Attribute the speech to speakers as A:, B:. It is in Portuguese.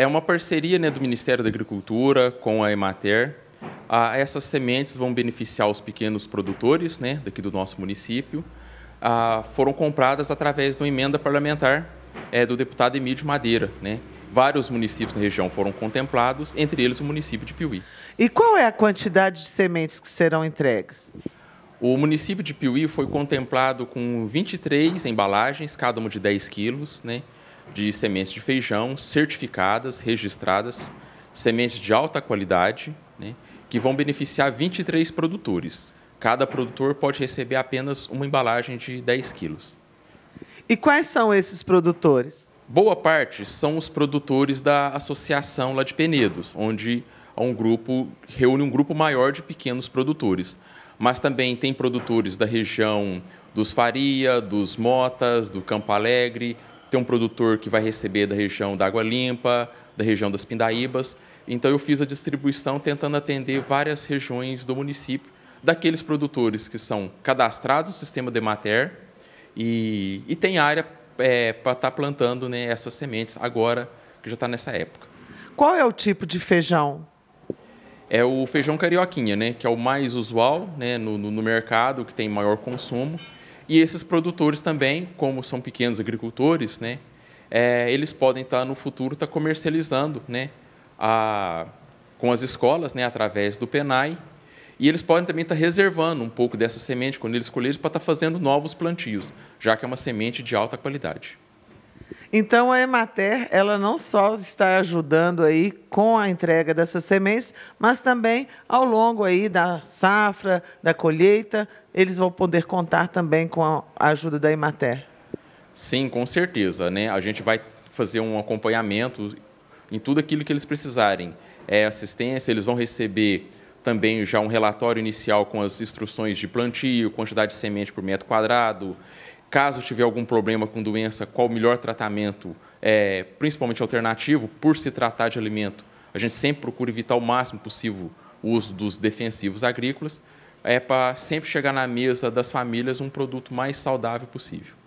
A: é uma parceria né, do Ministério da Agricultura com a Emater. Ah, essas sementes vão beneficiar os pequenos produtores né, daqui do nosso município. Ah, foram compradas através de uma emenda parlamentar é, do deputado Emílio de Madeira. Né? Vários municípios da região foram contemplados, entre eles o município de Piuí. E qual é a quantidade de sementes que serão entregues? O município de Piuí foi contemplado com 23 embalagens, cada uma de 10 quilos, né? de sementes de feijão certificadas, registradas, sementes de alta qualidade, né, que vão beneficiar 23 produtores. Cada produtor pode receber apenas uma embalagem de 10 quilos. E quais são esses produtores? Boa parte são os produtores da associação lá de Penedos, onde um grupo reúne um grupo maior de pequenos produtores. Mas também tem produtores da região dos Faria, dos Motas, do Campo Alegre, tem um produtor que vai receber da região da Água Limpa, da região das Pindaíbas. Então, eu fiz a distribuição tentando atender várias regiões do município, daqueles produtores que são cadastrados no sistema Demater e, e tem área é, para estar tá plantando né, essas sementes agora, que já está nessa época.
B: Qual é o tipo de feijão?
A: É o feijão carioquinha, né, que é o mais usual né, no, no mercado, que tem maior consumo. E esses produtores também, como são pequenos agricultores, né, é, eles podem estar tá no futuro estar tá comercializando né, a, com as escolas, né, através do PENAI, e eles podem também estar tá reservando um pouco dessa semente, quando eles colherem, para estar fazendo novos plantios, já que é uma semente de alta qualidade.
B: Então, a Emater, ela não só está ajudando aí com a entrega dessas sementes, mas também ao longo aí da safra, da colheita, eles vão poder contar também com a ajuda da Emater.
A: Sim, com certeza. Né? A gente vai fazer um acompanhamento em tudo aquilo que eles precisarem. É assistência, eles vão receber também já um relatório inicial com as instruções de plantio, quantidade de semente por metro quadrado, Caso tiver algum problema com doença, qual o melhor tratamento, é, principalmente alternativo, por se tratar de alimento. A gente sempre procura evitar o máximo possível o uso dos defensivos agrícolas, é para sempre chegar na mesa das famílias um produto mais saudável possível.